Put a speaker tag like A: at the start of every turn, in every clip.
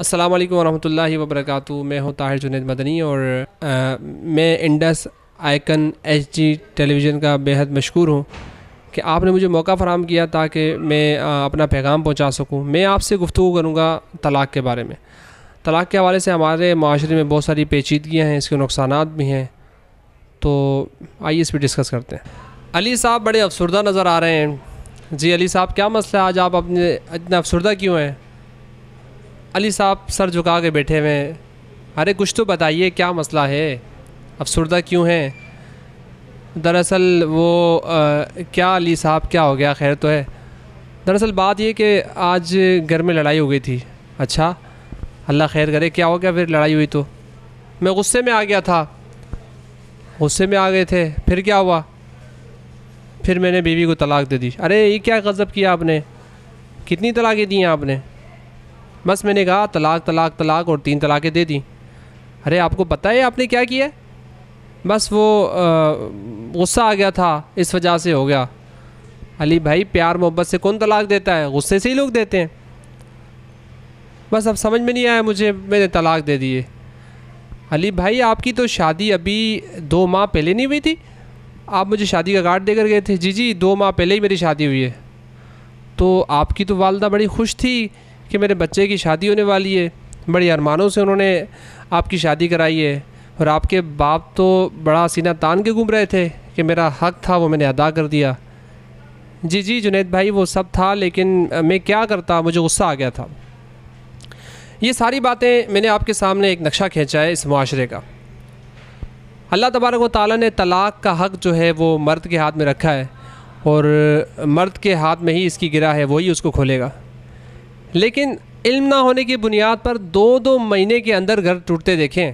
A: अस्सलाम वालेकुम वरहमतुल्लाहि मैं हूँ ताहिर जुनेद मदनी और आ, मैं इंडस आइकन एचडी टेलीविज़न का बेहद मशहूर हूँ कि आपने मुझे मौका फराम किया ताकि मैं आ, अपना पैगाम पहुँचा सकूँ मैं आपसे गुफ्तु करूँगा तलाक़ के बारे में तलाक़ के हवाले से हमारे माशरे में बहुत सारी पेचीदगियाँ हैं इसके नुकसान भी हैं तो आइए इस पर डिस्कस करते हैं अली साहब बड़े अफसरदा नज़र आ रहे हैं जी अली साहब क्या मसला है आज आप अपने इतना अफसरदा क्यों हैं अली साहब सर झुका के बैठे हुए हैं अरे कुछ तो बताइए क्या मसला है अफसरदा क्यों हैं दरअसल वो आ, क्या अली साहब क्या हो गया खैर तो है दरअसल बात यह कि आज घर में लड़ाई हो गई थी अच्छा अल्लाह खैर करे क्या हो गया फिर लड़ाई हुई तो मैं गुस्से में आ गया था गुस्से में आ गए थे फिर क्या हुआ फिर मैंने बीवी को तलाक दे दी अरे ये क्या गज़ब किया आपने कितनी तलाक़ें दी हैं आपने बस मैंने कहा तलाक तलाक तलाक और तीन तलाक़ें दे दी अरे आपको पता है आपने क्या किया बस वो गुस्सा आ गया था इस वजह से हो गया अली भाई प्यार मोहब्बत से कौन तलाक देता है गुस्से से ही लोग देते हैं बस अब समझ में नहीं आया मुझे मैंने तलाक दे दिए अली भाई आपकी तो शादी अभी दो माह पहले नहीं हुई थी आप मुझे शादी का कार्ड देकर गए थे जी जी दो माह पहले ही मेरी शादी हुई है तो आपकी तो वालदा बड़ी खुश थी कि मेरे बच्चे की शादी होने वाली है बड़े अरमानों से उन्होंने आपकी शादी कराई है और आपके बाप तो बड़ा सीना तान के घूम रहे थे कि मेरा हक था वो मैंने अदा कर दिया जी जी जुनेद भाई वो सब था लेकिन मैं क्या करता मुझे गुस्सा आ गया था ये सारी बातें मैंने आपके सामने एक नक्शा खींचा है इस माशरे का अल्लाह तबारक व ताली ने तलाक़ का हक़ जो है वो मर्द के हाथ में रखा है और मर्द के हाथ में ही इसकी गिरा है वही उसको खोलेगा लेकिन इल्म ना होने की बुनियाद पर दो दो महीने के अंदर घर टूटते देखें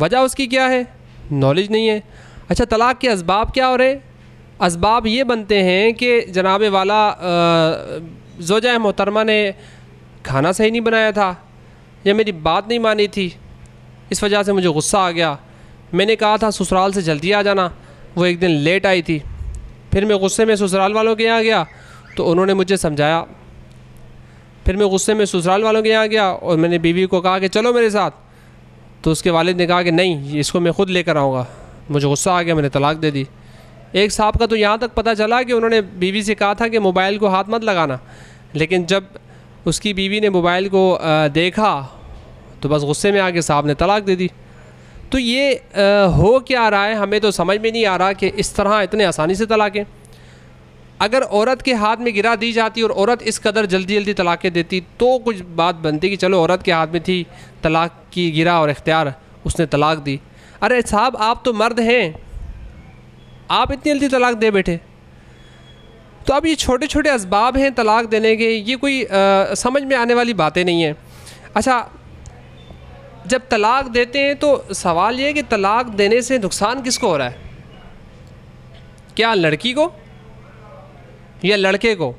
A: वजह उसकी क्या है नॉलेज नहीं है अच्छा तलाक़ के इसबाब क्या हो रहे इसबाब ये बनते हैं कि जनाब वाला जोजा मोहतरमा ने खाना सही नहीं बनाया था या मेरी बात नहीं मानी थी इस वजह से मुझे गुस्सा आ गया मैंने कहा था ससुराल से जल्दी आ जाना वो एक दिन लेट आई थी फिर मैं गुस्से में ससुराल वालों के यहाँ गया तो उन्होंने मुझे समझाया फिर मैं गुस्से में ससुराल वालों के यहाँ गया और मैंने बीवी को कहा कि चलो मेरे साथ तो उसके वालिद ने कहा कि नहीं इसको मैं ख़ुद लेकर आऊँगा मुझे गुस्सा आ गया मैंने तलाक दे दी एक साहब का तो यहाँ तक पता चला कि उन्होंने बीवी से कहा था कि मोबाइल को हाथ मत लगाना लेकिन जब उसकी बीवी ने मोबाइल को देखा तो बस गुस्से में आके साहब ने तलाक दे दी तो ये हो क्या रहा है हमें तो समझ में नहीं आ रहा कि इस तरह इतने आसानी से तलाक़ें अगर औरत के हाथ में गिरा दी जाती और औरत इस कदर जल्दी जल्दी तलाक़ें देती तो कुछ बात बनती कि चलो औरत के हाथ में थी तलाक की गिरा और इख्तियार उसने तलाक दी अरे साहब आप तो मर्द हैं आप इतनी जल्दी तलाक दे बैठे तो अब ये छोटे छोटे इसबाब हैं तलाक देने के ये कोई आ, समझ में आने वाली बातें नहीं हैं अच्छा जब तलाक देते हैं तो सवाल ये है कि तलाक देने से नुकसान किसको हो रहा है क्या लड़की को या लड़के को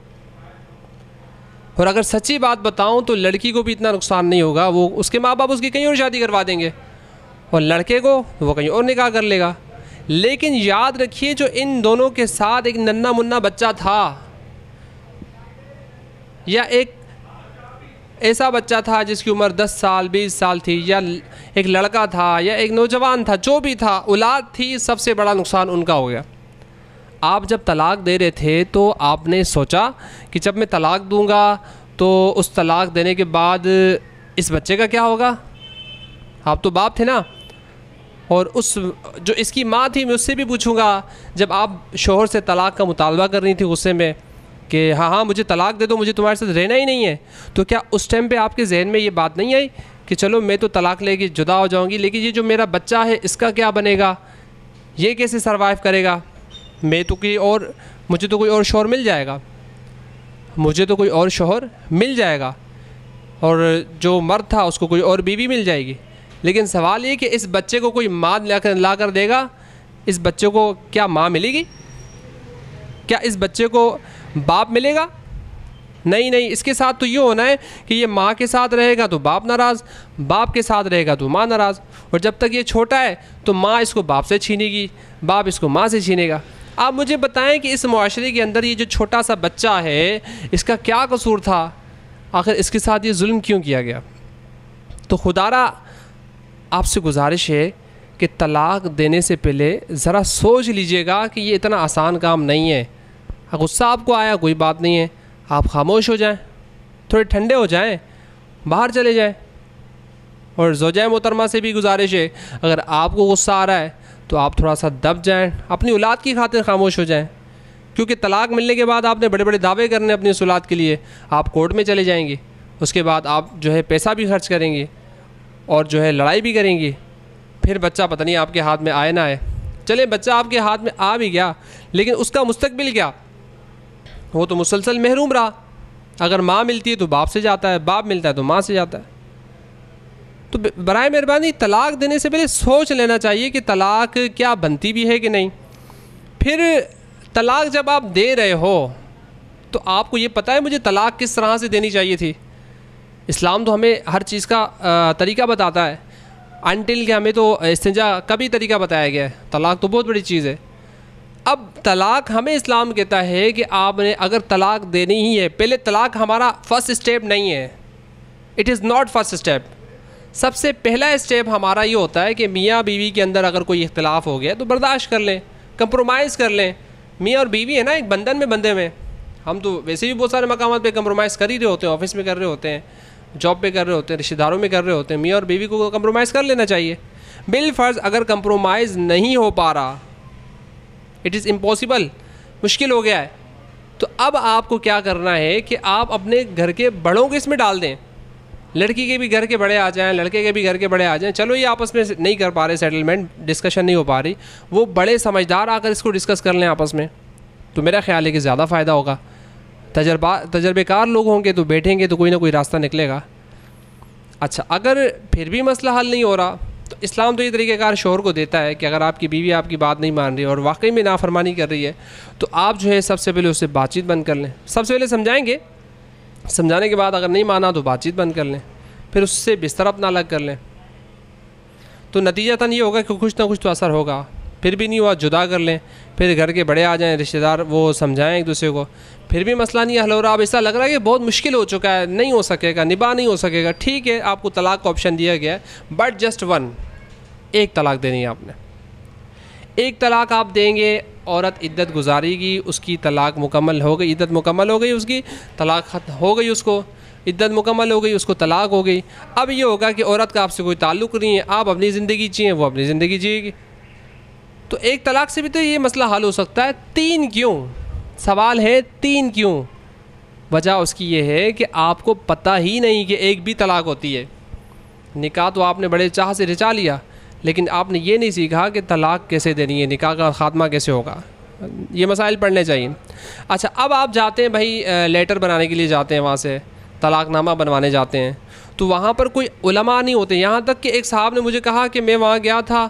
A: और अगर सच्ची बात बताऊं तो लड़की को भी इतना नुकसान नहीं होगा वो उसके माँ बाप उसकी कहीं और शादी करवा देंगे और लड़के को वो कहीं और निकाह कर लेगा लेकिन याद रखिए जो इन दोनों के साथ एक नन्ना मुन्ना बच्चा था या एक ऐसा बच्चा था जिसकी उम्र 10 साल 20 साल थी या एक लड़का था या एक नौजवान था जो भी था औलाद थी सबसे बड़ा नुकसान उनका हो गया आप जब तलाक दे रहे थे तो आपने सोचा कि जब मैं तलाक दूंगा तो उस तलाक देने के बाद इस बच्चे का क्या होगा आप तो बाप थे ना और उस जो इसकी माँ थी मैं उससे भी पूछूंगा जब आप शोहर से तलाक का मुतालबा कर रही थी गुस्से में कि हाँ हाँ मुझे तलाक दे दो मुझे तुम्हारे साथ रहना ही नहीं है तो क्या उस टाइम पे आपके जहन में ये बात नहीं आई कि चलो मैं तो तलाक लेके जुदा हो जाऊंगी लेकिन ये जो मेरा बच्चा है इसका क्या बनेगा ये कैसे सर्वाइव करेगा मैं तो कोई और मुझे तो कोई और शोहर मिल जाएगा मुझे तो कोई और शोहर मिल जाएगा और जो मर्द था उसको कोई और बीवी मिल जाएगी लेकिन सवाल ये कि इस बच्चे को कोई माँ ला कर ला कर देगा इस बच्चे को क्या माँ मिलेगी क्या इस बच्चे को बाप मिलेगा नहीं नहीं इसके साथ तो ये होना है कि ये माँ के साथ रहेगा तो बाप नाराज़ बाप के साथ रहेगा तो माँ नाराज़ और जब तक ये छोटा है तो माँ इसको बाप से छीनेगी बाप इसको माँ से छीनेगा आप मुझे बताएं कि इस माशरे के अंदर ये जो छोटा सा बच्चा है इसका क्या कसूर था आखिर इसके साथ ये जुल्म क्यों किया गया तो खुदारा आपसे गुजारिश है कि तलाक देने से पहले ज़रा सोच लीजिएगा कि ये इतना आसान काम नहीं है गुस्सा आपको आया कोई बात नहीं है आप खामोश हो जाएं थोड़े ठंडे हो जाएं बाहर चले जाएं और जोजाए मोहतरमा से भी गुजारिश है अगर आपको गुस्सा आ रहा है तो आप थोड़ा सा दब जाएं अपनी औलाद की खातिर खामोश हो जाएं क्योंकि तलाक मिलने के बाद आपने बड़े बड़े दावे करने अपनी उस औलाद के लिए आप कोर्ट में चले जाएंगे उसके बाद आप जो है पैसा भी खर्च करेंगे और जो है लड़ाई भी करेंगे फिर बच्चा पता नहीं आपके हाथ में आए ना आए चले बच्चा आपके हाथ में आ भी गया लेकिन उसका मुस्तबिल क्या वो तो मुसलसल महरूम रहा अगर माँ मिलती है तो बाप से जाता है बाप मिलता है तो माँ से जाता है तो बर मेहरबानी तलाक देने से पहले सोच लेना चाहिए कि तलाक क्या बनती भी है कि नहीं फिर तलाक जब आप दे रहे हो तो आपको ये पता है मुझे तलाक किस तरह से देनी चाहिए थी इस्लाम तो हमें हर चीज़ का तरीका बताता है अनटिल के हमें तो इस्तेजा का भी तरीका बताया गया है तलाक तो बहुत बड़ी चीज़ है अब तलाक हमें इस्लाम कहता है कि आपने अगर तलाक देनी ही है पहले तलाक हमारा फर्स्ट स्टेप नहीं है it is not first step सबसे पहला स्टेप हमारा ये होता है कि मियाँ बीवी के अंदर अगर कोई इख्तलाफ हो गया तो बर्दाश्त कर लें कंप्रोमाइज़ कर लें मियाँ और बीवी है ना एक बंधन में बंधे हुए हम तो वैसे भी बहुत सारे मकाम पर कंप्रोमाइज़ कर ही रहे होते हैं ऑफिस में कर रहे होते हैं जॉब पे कर रहे होते हैं रिश्तेदारों में कर रहे होते हैं मियाँ और बीवी को कंप्रोमाइज़ कर लेना चाहिए बिल फ़र्ज़ अगर कंप्रोमाइज़ नहीं हो पा रहा इट इज़ इम्पॉसिबल मुश्किल हो गया है तो अब आपको क्या करना है कि आप अपने घर के बड़ों को इसमें डाल दें लड़की के भी घर के बड़े आ जाएं लड़के के भी घर के बड़े आ जाएं चलो ये आपस में नहीं कर पा रहे सेटलमेंट डिस्कशन नहीं हो पा रही वो बड़े समझदार आकर इसको डिस्कस कर लें आपस में तो मेरा ख्याल है कि ज़्यादा फ़ायदा होगा तजर्बा तजर्बेकार लोग होंगे तो बैठेंगे तो कोई ना कोई रास्ता निकलेगा अच्छा अगर फिर भी मसला हल नहीं हो रहा तो इस्लाम तो ये तरीक़ेकार शोहर को देता है कि अगर आपकी बीवी आपकी बात नहीं मान रही और वाकई में नाफरमानी कर रही है तो आप जो है सबसे पहले उससे बातचीत बंद कर लें सबसे पहले समझाएँगे समझाने के बाद अगर नहीं माना तो बातचीत बंद कर लें फिर उससे बिस्तर अपना अलग कर लें तो नतीजा तन ये होगा कि कुछ ना कुछ तो असर होगा फिर भी नहीं हुआ जुदा कर लें फिर घर के बड़े आ जाएं रिश्तेदार वो समझाएं एक दूसरे को फिर भी मसला नहीं हल हो रहा अब ऐसा लग रहा है कि बहुत मुश्किल हो चुका है नहीं हो सकेगा निभा नहीं हो सकेगा ठीक है आपको तलाक का ऑप्शन दिया गया है बट जस्ट वन एक तलाक देनी है आपने एक तलाक आप देंगे औरत इद्दत गुजारेगी उसकी तलाक मुकम्मल हो गई इद्दत मुकम्मल हो गई उसकी तलाक खत्म हो गई उसको इद्दत मुकम्मल हो गई उसको तलाक हो गई अब ये होगा कि औरत का आपसे कोई ताल्लुक नहीं है आप अपनी ज़िंदगी जिए वो अपनी ज़िंदगी जिएगी तो एक तलाक से भी तो ये मसला हल हो सकता है तीन क्यों सवाल है तीन क्यों वजह उसकी ये है कि आपको पता ही नहीं कि एक भी तलाक होती है निकाह तो आपने बड़े चाह से रिचा लिया लेकिन आपने ये नहीं सीखा कि तलाक कैसे देनी है निकाह का खात्मा कैसे होगा ये मसाइल पढ़ने चाहिए अच्छा अब आप जाते हैं भाई लेटर बनाने के लिए जाते हैं वहाँ से तलाकनामा बनवाने जाते हैं तो वहाँ पर कोई उलमा नहीं होते यहाँ तक कि एक साहब ने मुझे कहा कि मैं वहाँ गया था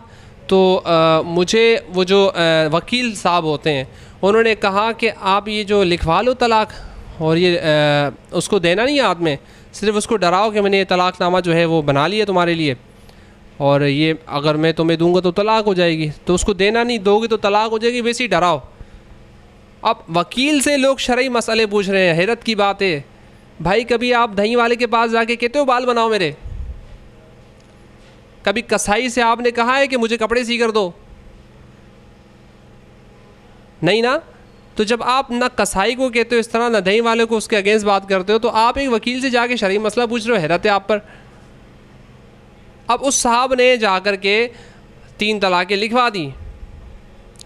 A: तो आ, मुझे वो जो आ, वकील साहब होते हैं उन्होंने कहा कि आप ये जो लिखवा लो तलाक और ये आ, उसको देना नहीं है हाथ में सिर्फ उसको डराओ कि मैंने ये तलाकनामा जो है वो बना लिया तुम्हारे लिए और ये अगर मैं तुम्हें दूंगा तो तलाक हो जाएगी तो उसको देना नहीं दोगे तो तलाक हो जाएगी वैसे ही डराओ अब वकील से लोग शरय मसले पूछ रहे हैं हैरत की बात है भाई कभी आप दही वाले के पास जाके कहते हो बाल बनाओ मेरे कभी कसाई से आपने कहा है कि मुझे कपड़े सी कर दो नहीं ना तो जब आप ना कसाई को कहते हो इस तरह ना दही वाले को उसके अगेंस्ट बात करते हो तो आप एक वकील से जाके शरीर मसला पूछ रहे हो हैरत है आप पर अब उस साहब ने जा कर के तीन तलाक़ें लिखवा दी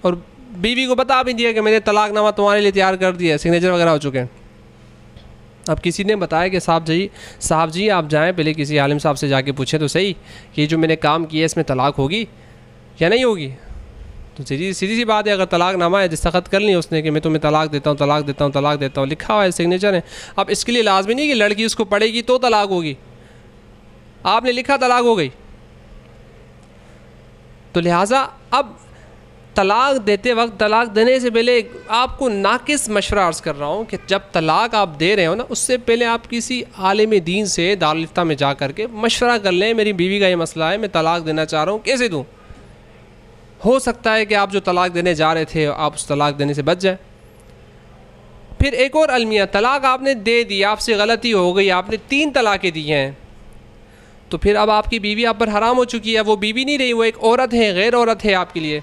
A: और बीवी को बता भी दिया कि मैंने तलाकनामा तुम्हारे लिए तैयार कर दिया है सिग्नेचर वगैरह हो चुके हैं अब किसी ने बताया कि साहब जी साहब जी आप जाएं पहले किसी आलिम साहब से जाके पूछें तो सही कि जो मैंने काम किया इसमें तलाक होगी या नहीं होगी तो सीधी सीधी सी बात है अगर तलाक नामा है दस्तखत कर ली उसने कि मैं तुम्हें तलाक देता हूँ तलाक देता हूँ तलाक देता हूँ लिखा हुआ है सिग्नेचर है अब इसके लिए लाजमी नहीं कि लड़की उसको पढ़ेगी तो तलाक होगी आपने लिखा तलाक हो गई तो लिहाजा अब तलाक देते वक्त तलाक देने से पहले आपको नाकिस मशवरा अर्ज़ कर रहा हूँ कि जब तलाक आप दे रहे हो ना उससे पहले आप किसी आलम दीन से दारफ्ता में जा कर के मशवरा कर लें मेरी बीवी का ये मसला है मैं तलाक देना चाह रहा हूँ कैसे दूँ हो सकता है कि आप जो तलाक देने जा रहे थे आप उस तलाक देने से बच जाए फिर एक और अलमिया तलाक आपने दे दी आपसे गलती हो गई आपने तीन तलाक़ें दी हैं तो फिर अब आपकी बीवी आप पर हराम हो चुकी है वो बीवी नहीं रही वो एक औरत है गैर औरत है आपके लिए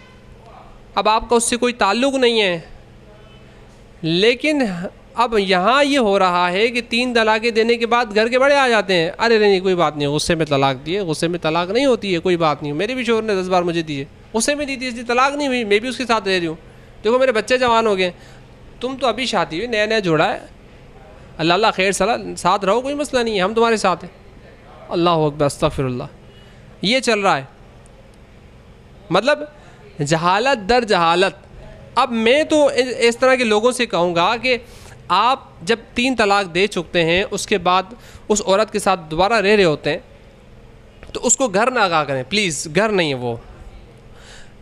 A: अब आपका उससे कोई ताल्लुक नहीं है लेकिन अब यहाँ ये हो रहा है कि तीन तलाक़ें देने के बाद घर के बड़े आ जाते हैं अरे नहीं कोई बात नहीं गुस्से में तलाक दिए गुस्से में तलाक नहीं होती है कोई बात नहीं मेरे भी शोर ने दस बार मुझे दिए गुस्से में दी थी इसलिए तलाक नहीं हुई मैं भी उसके साथ रह रही हूँ देखो मेरे बच्चे जवान हो गए तुम तो अभी शादी हुई नया नया जोड़ा है अल्लाह खैर सला साथ रहो कोई मसला नहीं है हम तुम्हारे साथ हैं अल्लाह अकबर ये चल रहा है मतलब जहालत दर जहालत अब मैं तो इस तरह के लोगों से कहूँगा कि आप जब तीन तलाक दे चुकते हैं उसके बाद उस औरत के साथ दोबारा रह रहे होते हैं तो उसको घर ना आगा करें प्लीज़ घर नहीं है वो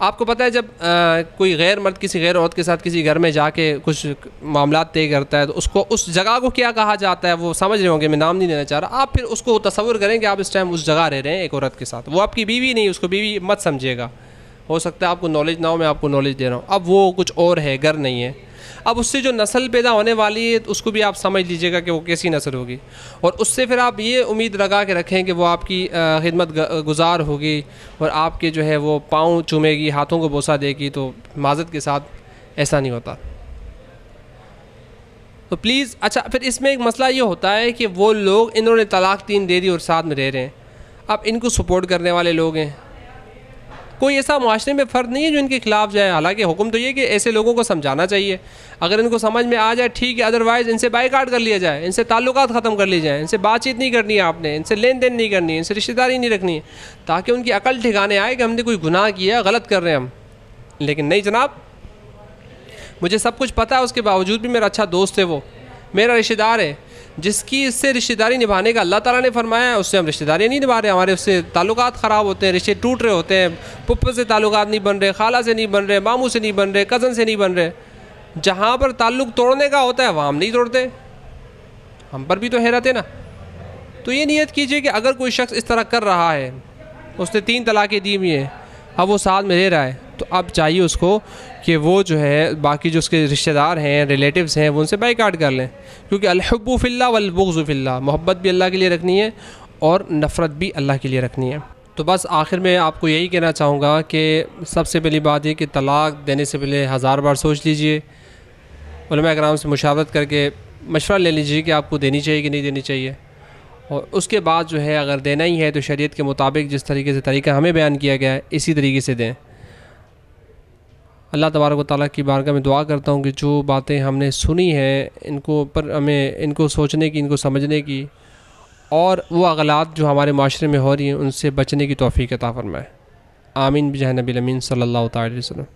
A: आपको पता है जब आ, कोई गैर मर्द किसी गैर औरत के साथ किसी घर में जाके कुछ मामला तय करता है तो उसको उस जगह को क्या कहा जाता है वो समझ रहे होंगे मैं नाम नहीं लेना चाह रहा आप फिर उसको तस्वूर करें कि आप इस टाइम उस जगह रह रहे हैं एक औरत के साथ वो आपकी बीवी नहीं उसको बीवी मत समझेगा हो सकता है आपको नॉलेज ना हो मैं आपको नॉलेज दे रहा हूँ अब वो कुछ और है घर नहीं है अब उससे जो नस्ल पैदा होने वाली है तो उसको भी आप समझ लीजिएगा कि वो कैसी नस्ल होगी और उससे फिर आप ये उम्मीद लगा के रखें कि वो आपकी खिदमत गुजार होगी और आपके जो है वो पाँव चूमेगी हाथों को बोसा देगी तो माजत के साथ ऐसा नहीं होता तो प्लीज़ अच्छा फिर इसमें एक मसला ये होता है कि वो लोग इन्होंने तलाक तीन दे दी और साथ में रह रहे हैं अब इनको सपोर्ट करने वाले लोग हैं कोई ऐसा माशरे में फ़र्द नहीं है जो इनके खिलाफ जाए हालांकि हुक्म तो ये कि ऐसे लोगों को समझाना चाहिए अगर इनको समझ में आ जाए ठीक है अदरवाइज़ इनसे बाइकाट कर लिया जाए इनसे ताल्लुक ख़त्म कर लिए जाए इनसे बातचीत नहीं करनी है आपने इनसे लेन देन नहीं करनी है इनसे रिश्तेदारी नहीं रखनी है ताकि उनकी अकल ठिकाने आए कि हमने कोई गुनाह किया गलत कर रहे हैं हम लेकिन नहीं जनाब मुझे सब कुछ पता है उसके बावजूद भी मेरा अच्छा दोस्त है वो मेरा रिश्तेदार है जिसकी इससे रिश्तेदारी निभाने का अल्लाह ताला ने फरमाया है उससे हम रिश्तेदारी नहीं निभा रहे हमारे उससे ताल्लुक ख़राब होते हैं रिश्ते टूट रहे होते हैं पुप्पा से ताल्लुक नहीं बन रहे खाला से नहीं बन रहे मामू से नहीं बन रहे कज़न से नहीं बन रहे जहाँ पर ताल्लुक तोड़ने का होता है वहाँ हम नहीं तोड़ते हम पर भी तो हैरत है ना तो ये नीयत कीजिए कि अगर कोई शख्स इस तरह कर रहा है उसने तीन तलाक़ें दी हुई हैं अब वो साथ में रह रहा है तो अब चाहिए उसको कि वो जो है बाकी जो उसके रिश्तेदार हैं रिलेटिव्स हैं वो उनसे बाइकाट कर लें क्योंकि अलहबूफिल्ला फ़िल्ला मोहब्बत भी अल्लाह के लिए रखनी है और नफ़रत भी अल्लाह के लिए रखनी है तो बस आखिर में आपको यही कहना चाहूँगा कि सबसे पहली बात यह कि तलाक़ देने से पहले हज़ार बार सोच लीजिए कराम से मुशावरत करके मशवरा ले लीजिए कि आपको देनी चाहिए कि नहीं देनी चाहिए और उसके बाद जो है अगर देना ही है तो शरीयत के मुताबिक जिस तरीके से तरीका हमें बयान किया गया है इसी तरीके से दें अल्लाह तबारक ताली की बारगाह में दुआ करता हूँ कि जो बातें हमने सुनी हैं इनको पर हमें इनको सोचने की इनको समझने की और वो अगलात जो हमारे माशरे में हो रही हैं उनसे बचने की तोफ़ी ताफ़र में आमीन बजह नबी अमीन सल्ला तसलम